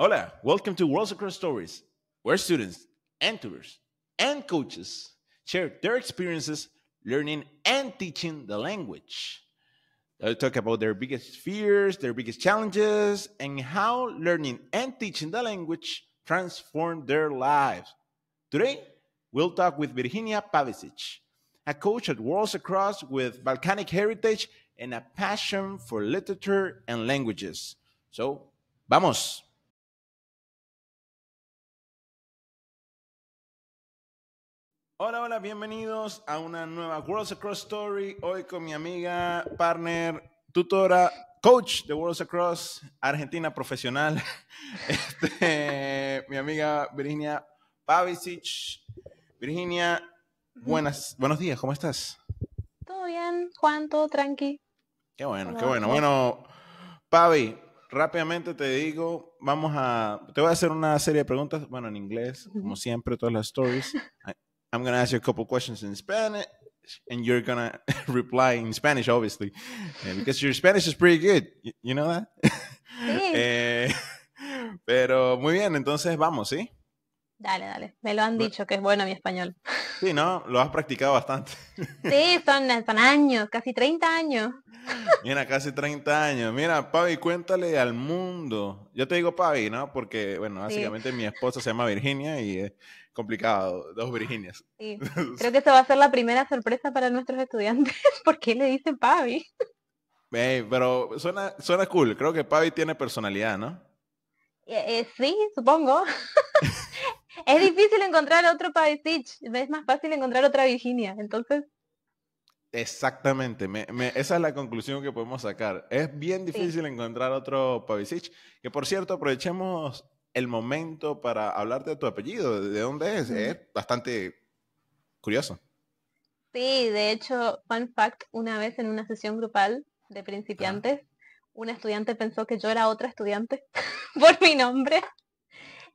Hola, welcome to Worlds Across Stories, where students and tutors and coaches share their experiences learning and teaching the language. They'll talk about their biggest fears, their biggest challenges, and how learning and teaching the language transform their lives. Today, we'll talk with Virginia Pavicic, a coach at Worlds Across with Balkanic heritage and a passion for literature and languages. So, vamos! Hola, hola, bienvenidos a una nueva Worlds Across Story. Hoy con mi amiga, partner, tutora, coach de Worlds Across, argentina profesional, este, mi amiga Virginia Pavicic. Virginia, buenas, buenos días, ¿cómo estás? Todo bien, Juan, todo tranqui. Qué bueno, qué bueno. Bueno, Pavi, rápidamente te digo, vamos a, te voy a hacer una serie de preguntas, bueno, en inglés, como siempre, todas las stories. I'm gonna ask you a couple questions in Spanish, and you're gonna reply in Spanish, obviously, eh, because your Spanish is pretty good. You, know that? Sí. Eh, pero muy bien, entonces vamos, ¿sí? Dale, dale. Me lo han dicho que es bueno mi español. Sí, ¿no? Lo has practicado bastante. Sí, son, años, casi 30 años. Mira, casi 30 años. Mira, Pavi, cuéntale al mundo. Yo te digo Pavi, ¿no? Porque, bueno, básicamente mi esposa se llama Virginia y eh, complicado, dos Virginias. Sí. Creo que esta va a ser la primera sorpresa para nuestros estudiantes. ¿Por qué le dicen Pavi? pero suena, suena cool. Creo que Pavi tiene personalidad, ¿no? Eh, eh, sí, supongo. es difícil encontrar otro Pavi Es más fácil encontrar otra Virginia. Entonces. Exactamente, esa es la conclusión que podemos sacar. Es bien difícil encontrar otro Pavisic. Que por cierto, aprovechemos el momento para hablar de tu apellido, de dónde es. Es bastante curioso. Sí, de hecho, fun fact, una vez en una sesión grupal de principiantes, ah. un estudiante pensó que yo era otra estudiante por mi nombre,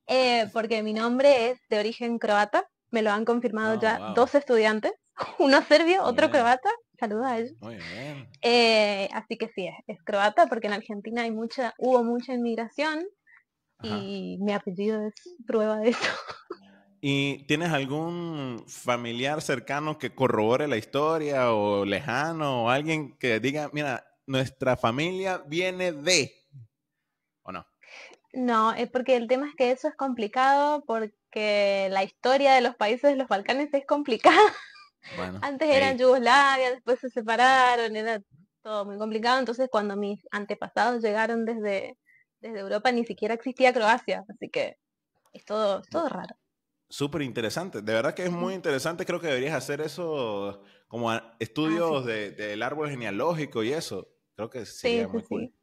eh, porque mi nombre es de origen croata, me lo han confirmado ya oh, dos estudiantes, uno serbio, otro croata, saluda a ellos. Eh, así que sí, es, es croata, porque en Argentina hay mucha, hubo mucha inmigración y mi apellido es prueba de eso. ¿Y tienes algún familiar cercano que corrobore la historia o lejano o alguien que diga, mira, nuestra familia viene de... ¿O no? No, es eh, porque el tema es que eso es complicado porque la historia de los países de los Balcanes es complicada. Antes eran Yugoslavia, después se separaron, era todo muy complicado. Entonces cuando mis antepasados llegaron desde desde Europa ni siquiera existía Croacia, así que es todo, todo raro. Súper interesante, de verdad que es muy interesante, creo que deberías hacer eso como estudios ah, del árbol genealógico y eso, creo que sí. sí, muy sí, cool.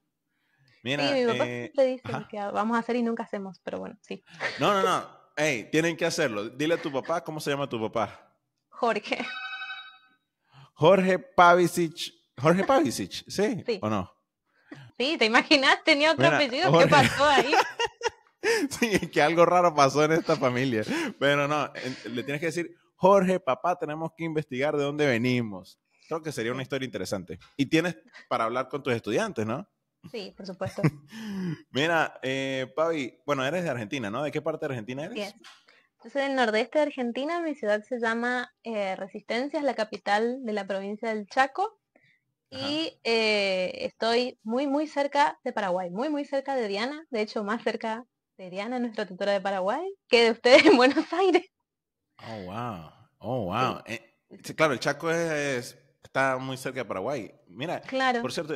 Mira, sí, mi papá eh, siempre dice que vamos a hacer y nunca hacemos, pero bueno, sí. No, no, no, hey, tienen que hacerlo, dile a tu papá, ¿cómo se llama tu papá? Jorge. Jorge Pavicic, Jorge Pavicic, ¿sí? ¿O no? Sí, ¿te imaginas? Tenía otro apellido. ¿Qué pasó ahí? sí, que algo raro pasó en esta familia. Pero no, le tienes que decir, Jorge, papá, tenemos que investigar de dónde venimos. Creo que sería una historia interesante. Y tienes para hablar con tus estudiantes, ¿no? Sí, por supuesto. Mira, eh, Pavi, bueno, eres de Argentina, ¿no? ¿De qué parte de Argentina eres? Yo soy del nordeste de Argentina, mi ciudad se llama eh, Resistencia, es la capital de la provincia del Chaco y eh, estoy muy, muy cerca de Paraguay, muy, muy cerca de Diana, de hecho más cerca de Diana, nuestra tutora de Paraguay, que de ustedes en Buenos Aires. Oh, wow. Oh, wow. Eh, claro, el Chaco está muy cerca de Paraguay. Mira, por cierto,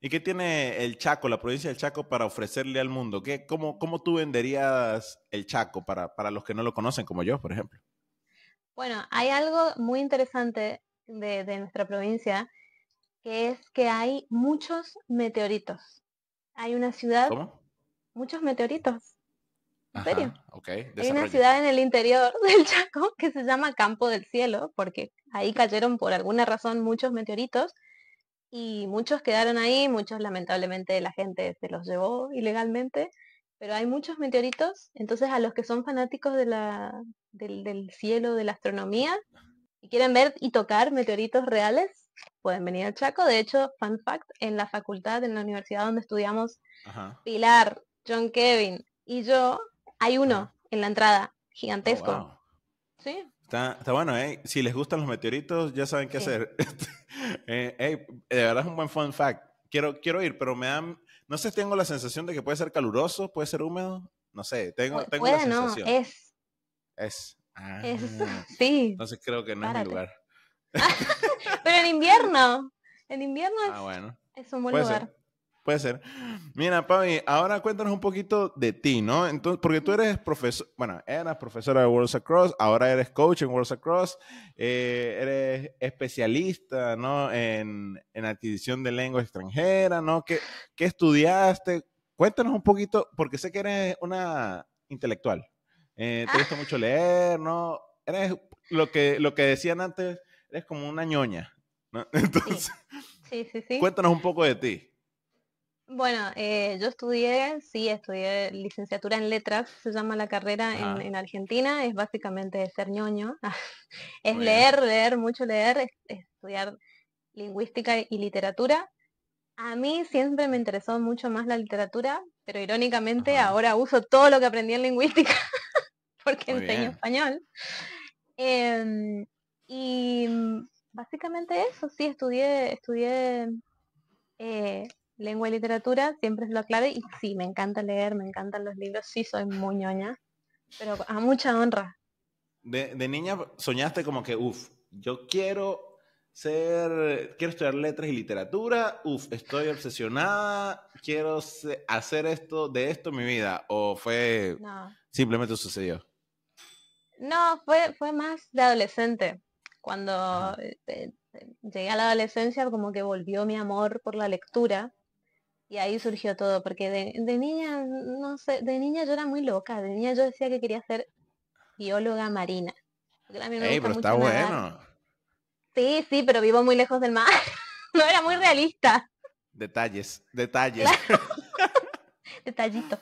¿y qué tiene el Chaco, la provincia del Chaco, para ofrecerle al mundo? ¿Qué, cómo, cómo, tú venderías el Chaco para, para los que no lo conocen, como yo, por ejemplo? Bueno, hay algo muy interesante de, de nuestra provincia que es que hay muchos meteoritos. Hay una ciudad... Muchos meteoritos. ¿En serio? Hay una ciudad en el interior del Chaco que se llama Campo del Cielo, porque ahí cayeron por alguna razón muchos meteoritos y muchos quedaron ahí, muchos lamentablemente la gente se los llevó ilegalmente, pero hay muchos meteoritos, entonces a los que son fanáticos de la, del, del cielo, de la astronomía, y quieren ver y tocar meteoritos reales, pueden venir al Chaco. De hecho, fun fact, en la facultad, en la universidad donde estudiamos, Pilar, John Kevin y yo, hay uno en la entrada, oh, gigantesco. Sí. Está, está, bueno, ¿eh? Si les gustan los meteoritos, ya saben qué hacer. Este, eh, de verdad es un buen fun fact. Quiero, quiero ir, pero me dan, no sé, tengo la sensación de que puede ser caluroso, puede ser húmedo, no sé, tengo, tengo puede, la sensación. No, es. Es. Ah. Sí. Entonces creo que no es mi lugar. Pero en invierno. En invierno ah, es un buen Puede lugar. Ser. Puede ser. Mira, Pavi, ahora cuéntanos un poquito de ti, ¿no? Entonces, porque tú eres profesor, bueno, eras profesora de Worlds Across, ahora eres coach en Worlds Across, eh, eres especialista, ¿no? En, adquisición de lengua extranjera, ¿no? ¿Qué, ¿Qué estudiaste? Cuéntanos un poquito, porque sé que eres una intelectual. Eh, te ah. gusta mucho leer, ¿no? Eres lo que, lo que decían antes, es como una ñoña. ¿no? Entonces, cuéntanos un poco de ti. Bueno, eh, yo estudié, sí, estudié licenciatura en letras, se llama la carrera en, en, Argentina, es básicamente ser ñoño, es leer, leer, mucho leer, estudiar lingüística y literatura. A mí siempre me interesó mucho más la literatura, pero irónicamente ahora uso todo lo que aprendí en lingüística porque enseño español. Em, y mm, básicamente eso, sí, estudié, estudié eh, lengua y literatura, siempre es lo clave, y sí, me encanta leer, me encantan los libros, sí soy muy ñoña, pero a mucha honra. De, niña soñaste como que, uff, yo quiero ser, quiero estudiar letras y literatura, uff, estoy obsesionada, quiero hacer esto, de esto mi vida, o fue, simplemente sucedió. No, fue, fue más de adolescente cuando este, llegué a la adolescencia como que volvió mi amor por la lectura y ahí surgió todo, porque de, niña, no sé, de niña yo era muy loca, de niña yo decía que quería ser bióloga marina. pero está bueno. Sí, sí, pero vivo muy lejos del mar. no era muy ah. realista. Detalles, detalles. Detallito.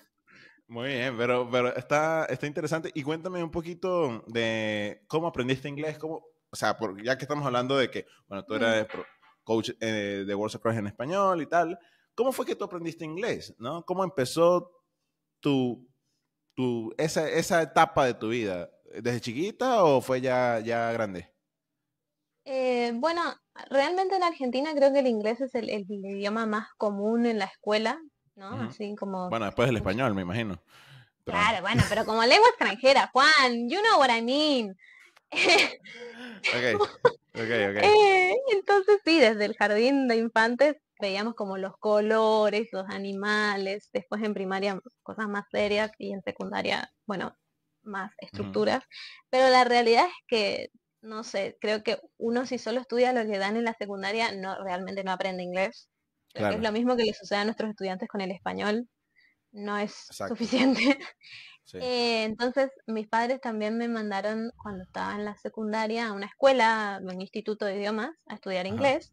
Muy bien, pero, pero está, está interesante. Y cuéntame un poquito de cómo aprendiste inglés, cómo, o sea, ya que estamos hablando de que, bueno, tú eras coach eh, de World en español y tal, ¿cómo fue que tú aprendiste inglés? ¿no? ¿Cómo empezó tu, tu, esa, esa etapa de tu vida? ¿Desde chiquita o fue ya, ya grande? Eh, bueno, realmente en Argentina creo que el inglés es el, el idioma más común en la escuela, ¿no? Así como... Bueno, después el español, me imagino. Claro, bueno, pero como lengua extranjera, Juan, you know what I mean. Eh, entonces sí, desde el jardín de infantes veíamos como los colores, los animales, después en primaria cosas más serias y en secundaria, bueno, más estructuras, pero la realidad es que, no sé, creo que uno si solo estudia lo que dan en la secundaria, no realmente no aprende inglés. es lo mismo que le sucede a nuestros estudiantes con el español, no es suficiente. Eh, entonces, mis padres también me mandaron, cuando estaba en la secundaria, a una escuela, un instituto de idiomas, a estudiar inglés.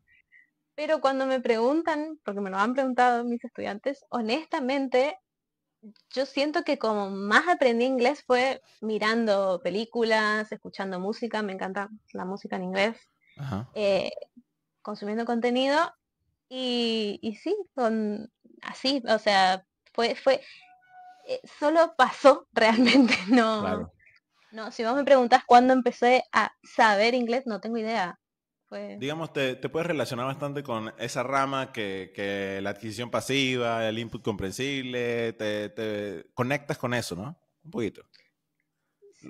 Pero cuando me preguntan, porque me lo han preguntado mis estudiantes, honestamente, yo siento que como más aprendí inglés fue mirando películas, escuchando música, me encanta la música en inglés, eh, consumiendo contenido y, sí, con, así, o sea, fue, fue, eh, solo pasó realmente, no. No, si vos me preguntas cuándo empecé a saber inglés, no tengo idea. Digamos, te, te, puedes relacionar bastante con esa rama que, que la adquisición pasiva, el input comprensible, te, conectas con eso, ¿no? Un poquito.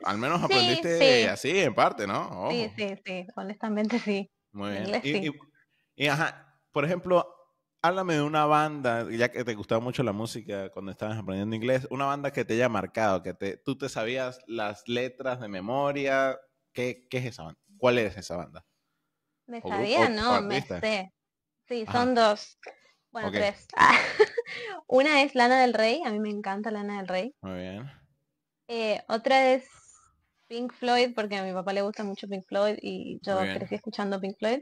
Al menos aprendiste así, en parte, ¿no? Sí, sí, sí, honestamente sí. Muy bien. y, ajá, por ejemplo, háblame de una banda, ya que te gustaba mucho la música cuando estabas aprendiendo inglés, una banda que te haya marcado, que te, tú te sabías las letras de memoria. ¿Qué, qué es esa banda? ¿Cuál es esa banda? Me sabía, no, me sé. Sí, son dos. Bueno, tres. una es Lana del Rey, a mí me encanta Lana del Rey. Muy bien. Eh, otra es Pink Floyd, porque a mi papá le gusta mucho Pink Floyd y yo crecí escuchando Pink Floyd.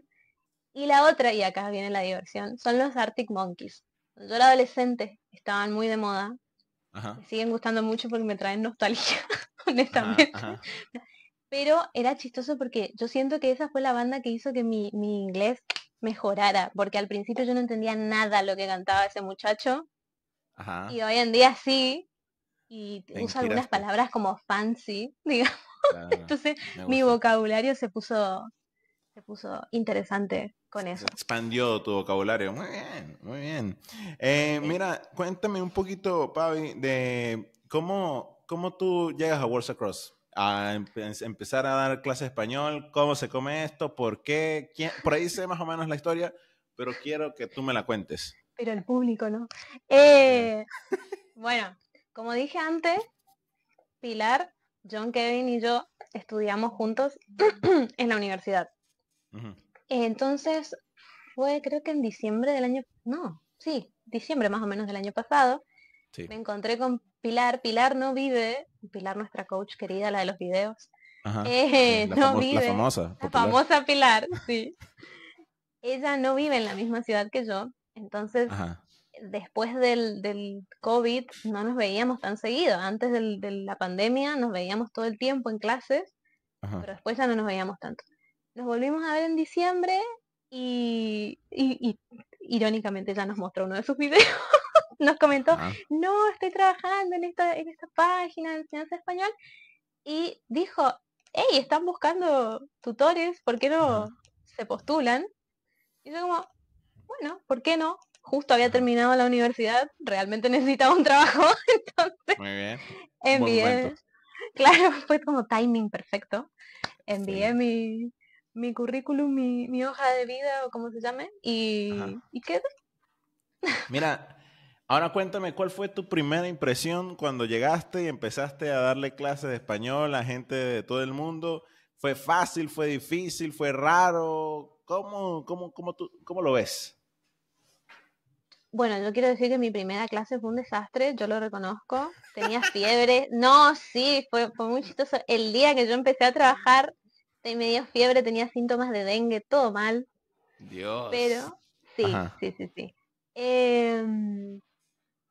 Y la otra, y acá viene la diversión, son los Arctic Monkeys. yo era adolescente estaban muy de moda. siguen gustando mucho porque me traen nostalgia, honestamente. Pero era chistoso porque yo siento que esa fue la banda que hizo que mi, mi inglés mejorara, porque al principio yo no entendía nada lo que cantaba ese muchacho. Y hoy en día sí, y usa algunas palabras como fancy, digamos. Entonces mi vocabulario se puso, se puso interesante con eso. Expandió tu vocabulario. Muy bien, muy bien. Eh, mira, cuéntame un poquito, Pavi, de cómo, cómo tú llegas a Words Across. A empezar a dar clases de español, cómo se come esto, por qué, quién, por ahí sé más o menos la historia, pero quiero que tú me la cuentes. Pero el público no. Eh, bueno, como dije antes, Pilar, John Kevin y yo estudiamos juntos en la universidad. Ajá. Entonces, fue creo que en diciembre del año, no, sí, diciembre más o menos del año pasado, me encontré con Pilar. Pilar no vive, Pilar nuestra coach querida, la de los videos. Eh, no vive. La famosa. Pilar, sí. Ella no vive en la misma ciudad que yo, entonces después del, del, COVID no nos veíamos tan seguido. Antes de la pandemia nos veíamos todo el tiempo en clases, pero después ya no nos veíamos tanto. Nos volvimos a ver en diciembre y, irónicamente ya nos mostró uno de sus videos. nos comentó, ah. no, estoy trabajando en esta, esta página de enseñanza español. Y dijo, hey, están buscando tutores, ¿por qué no ah. se postulan? Y yo como, bueno, ¿por qué no? Justo había terminado la universidad, realmente necesitaba un trabajo, entonces Muy bien. envié, claro, fue como timing perfecto. Envié mi, mi currículum, mi, hoja de vida o como se llame, y, y Mira, ahora cuéntame cuál fue tu primera impresión cuando llegaste y empezaste a darle clases de español a gente de todo el mundo. ¿Fue fácil? ¿Fue difícil? ¿Fue raro? ¿Cómo, cómo, cómo, tú, cómo lo ves? Bueno, yo quiero decir que mi primera clase fue un desastre, yo lo reconozco. Tenía fiebre. No, sí, fue, fue muy chistoso. El día que yo empecé a trabajar, Tenía media fiebre, tenía síntomas de dengue, todo mal. Dios. Pero sí, sí, sí, sí. Em,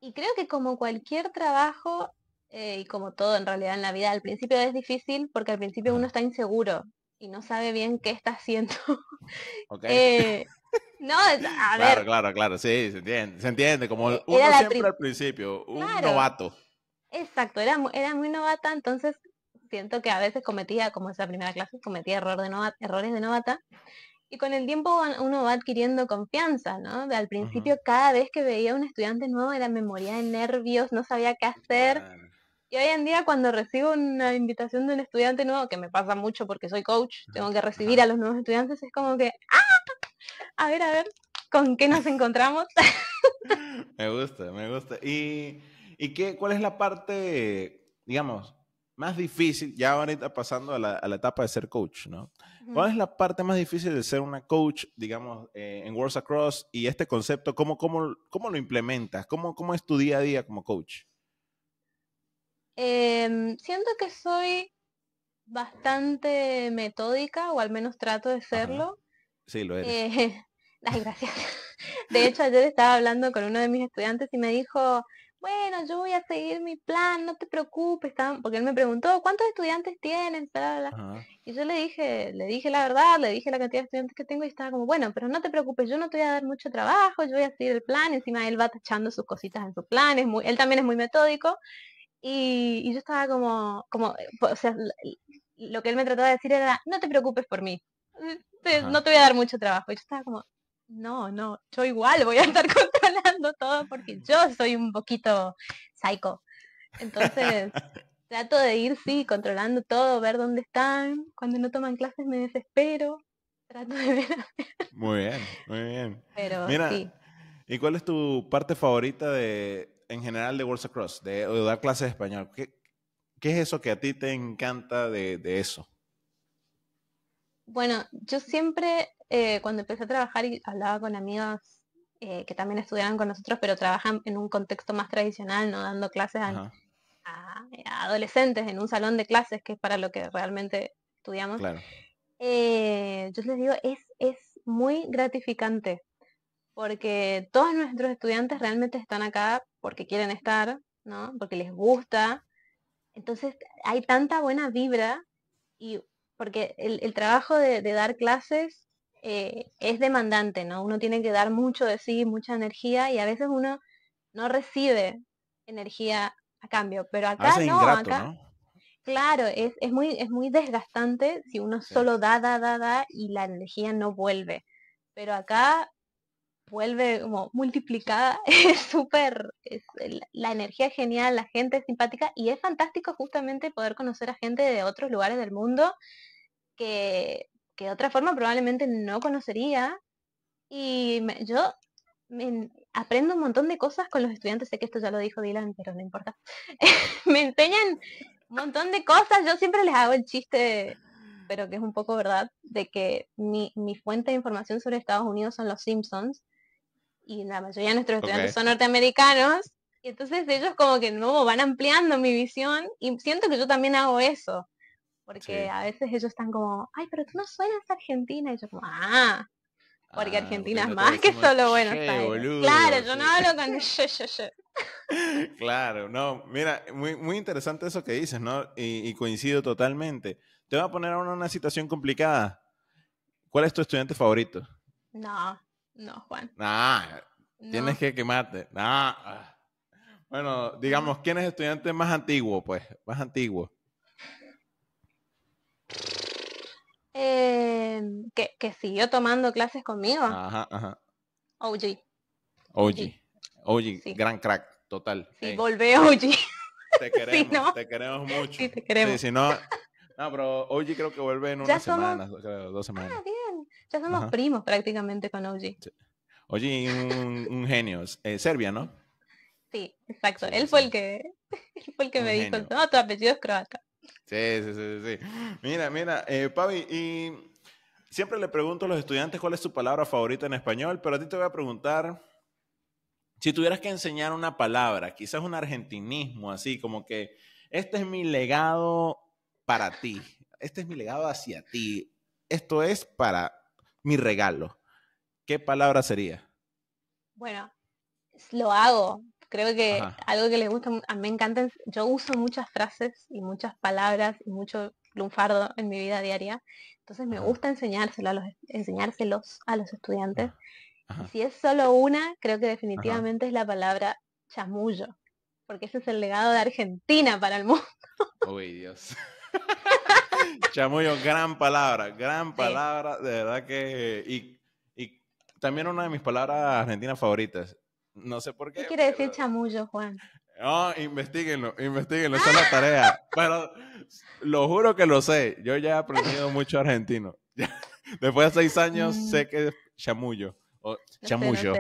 y creo que como cualquier trabajo, eh, y como todo en realidad en la vida, al principio es difícil porque al principio uno está inseguro y no sabe bien qué está haciendo. Eh, no, claro, Claro, claro, sí, se entiende. Se entiende, como eh, uno siempre al principio, un novato. Exacto, era, era muy novata, entonces siento que a veces cometía, como esa primera clase, cometía error de novata, errores de novata. Y con el tiempo uno va adquiriendo confianza, ¿no? Al principio cada vez que veía a un estudiante nuevo era memoria de nervios, no sabía qué hacer. Y hoy en día cuando recibo una invitación de un estudiante nuevo, que me pasa mucho porque soy coach, tengo que recibir a los nuevos estudiantes, es como que, ¡ah! A ver, a ver, ¿con qué nos encontramos? me gusta, me gusta. ¿Y, y qué, cuál es la parte, digamos, más difícil, ya ahorita pasando a la, a la etapa de ser coach, ¿no? ¿Cuál es la parte más difícil de ser una coach, digamos, eh, en Worlds Across y este concepto, cómo, cómo, cómo lo implementas? ¿Cómo, ¿Cómo es tu día a día como coach? Eh, siento que soy bastante metódica, o al menos trato de serlo. Sí, lo eres. Eh, las gracias. De hecho, ayer estaba hablando con uno de mis estudiantes y me dijo, bueno, yo voy a seguir mi plan, no te preocupes, porque él me preguntó, ¿cuántos estudiantes tienen? Y yo le dije, le dije la verdad, le dije la cantidad de estudiantes que tengo y estaba como, bueno, pero no te preocupes, yo no te voy a dar mucho trabajo, yo voy a seguir el plan, encima él va tachando sus cositas en su plan, muy, él también es muy metódico. Y, yo estaba como, como, eh, o sea, lo que él me trataba de decir era, no te preocupes por mí, no te voy a dar mucho trabajo. Y yo estaba como, no, no, yo igual voy a estar controlando todo porque yo soy un poquito psycho. Entonces, trato de ir, sí, controlando todo, ver dónde están. Cuando no toman clases me desespero. Trato de ver. Muy bien, muy bien. Pero, Mira, ¿y cuál es tu parte favorita de, en general de Words Across, de, de dar clases de español? ¿Qué, es eso que a ti te encanta de eso? Bueno, yo siempre eh, cuando empecé a trabajar y hablaba con amigos eh, que también estudiaban con nosotros, pero trabajan en un contexto más tradicional, no dando clases a, eh, adolescentes en un salón de clases, que es para lo que realmente estudiamos. yo les digo, es, muy gratificante, porque todos nuestros estudiantes realmente están acá porque quieren estar, ¿no? porque les gusta. Entonces hay tanta buena vibra y porque el, trabajo de, dar clases eh, es demandante, ¿no? Uno tiene que dar mucho de sí, mucha energía y a veces uno no recibe energía a cambio, pero acá no, acá... Claro, es, muy, es muy desgastante si uno solo da, da, da, da y la energía no vuelve. Pero acá vuelve como multiplicada, es súper, la energía es genial, la gente es simpática y es fantástico justamente poder conocer a gente de otros lugares del mundo que que de otra forma probablemente no conocería. Y yo me, aprendo un montón de cosas con los estudiantes. Sé que esto ya lo dijo Dylan, pero no importa. me enseñan un montón de cosas. Yo siempre les hago el chiste, pero que es un poco verdad, de que mi, fuente de información sobre Estados Unidos son los Simpsons. Y la mayoría de nuestros estudiantes son norteamericanos. Y entonces ellos como que no van ampliando mi visión. Y siento que yo también hago eso. Porque a veces ellos están como, ay, pero tú no suenas argentina. Y yo como, ah, porque ah, Argentina es más que solo Buenos Aires. claro, yo no hablo con yo, yo, yo. Claro, no, mira, muy, muy interesante eso que dices, ¿no? Y, coincido totalmente. Te voy a poner ahora una situación complicada. ¿Cuál es tu estudiante favorito? No, no, Juan. Ah, no. tienes que quemarte. No. Ah, bueno, digamos, ¿quién es estudiante más antiguo, pues? Más antiguo. Eh, que, que, siguió tomando clases conmigo. Ajá, ajá. OG. OG. OG, gran crack, total. y hey. volvé OG. Te queremos, te queremos mucho. Sí, te queremos. si no, no, pero OG creo que vuelve en unas semanas, dos ah, semanas. Ya somos primos prácticamente con OG. Sí. OG, un, un genio. Eh, Serbia, ¿no? Sí, exacto. él fue el que, fue el que me dijo, no, tu apellido es croata. Sí, sí, sí, sí. Mira, mira, eh, Pavi, y siempre le pregunto a los estudiantes cuál es su palabra favorita en español, pero a ti te voy a preguntar, si tuvieras que enseñar una palabra, quizás un argentinismo, así como que, este es mi legado para ti, este es mi legado hacia ti, esto es para mi regalo, ¿qué palabra sería? Bueno, lo hago, Creo que algo que les gusta, a mí me encantan, yo uso muchas frases y muchas palabras y mucho lunfardo en mi vida diaria. Entonces me gusta enseñárselo a los, enseñárselos a los estudiantes. Si es solo una, creo que definitivamente es la palabra chamullo, porque ese es el legado de Argentina para el mundo. Uy, Dios. chamullo, gran palabra, gran palabra, de verdad que... y también una de mis palabras argentinas favoritas, no sé por qué. ¿Qué quiere decir chamullo, Juan? No, ah, investiguenlo, investiguenlo, esa es la ¡Ah! tarea. Pero lo juro que lo sé. Yo ya he aprendido mucho argentino. Después de seis años mm. sé que es chamullo. O chamullo.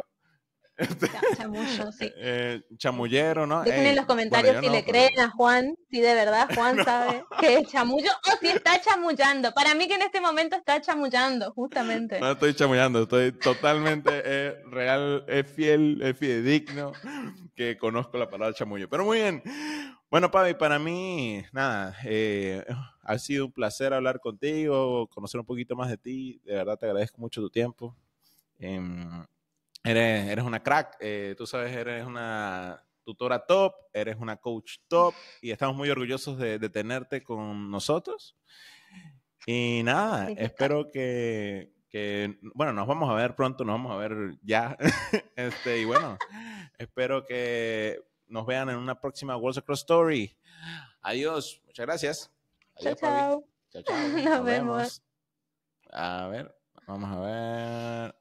Este, eh, chamullero, ¿no? Dejen en los comentarios si le creen a Juan, si de verdad Juan sabe que es chamullo o si está chamullando. Para mí que en este momento está chamullando, justamente. No estoy chamullando, estoy totalmente eh, real, es fiel, es fidedigno que conozco la palabra chamullo. Pero muy bien. Bueno, Pavi, para mí, nada, eh, ha sido un placer hablar contigo, conocer un poquito más de ti. De verdad te agradezco mucho tu tiempo. Em, Eres, una crack, eh, tú sabes, eres una tutora top, eres una coach top y estamos muy orgullosos de, tenerte con nosotros. Y nada, espero que, bueno, nos vamos a ver pronto, nos vamos a ver ya. este, y bueno, espero que nos vean en una próxima World Across Story. Adiós, muchas gracias. chao, chao. Nos, vemos. A ver, vamos a ver.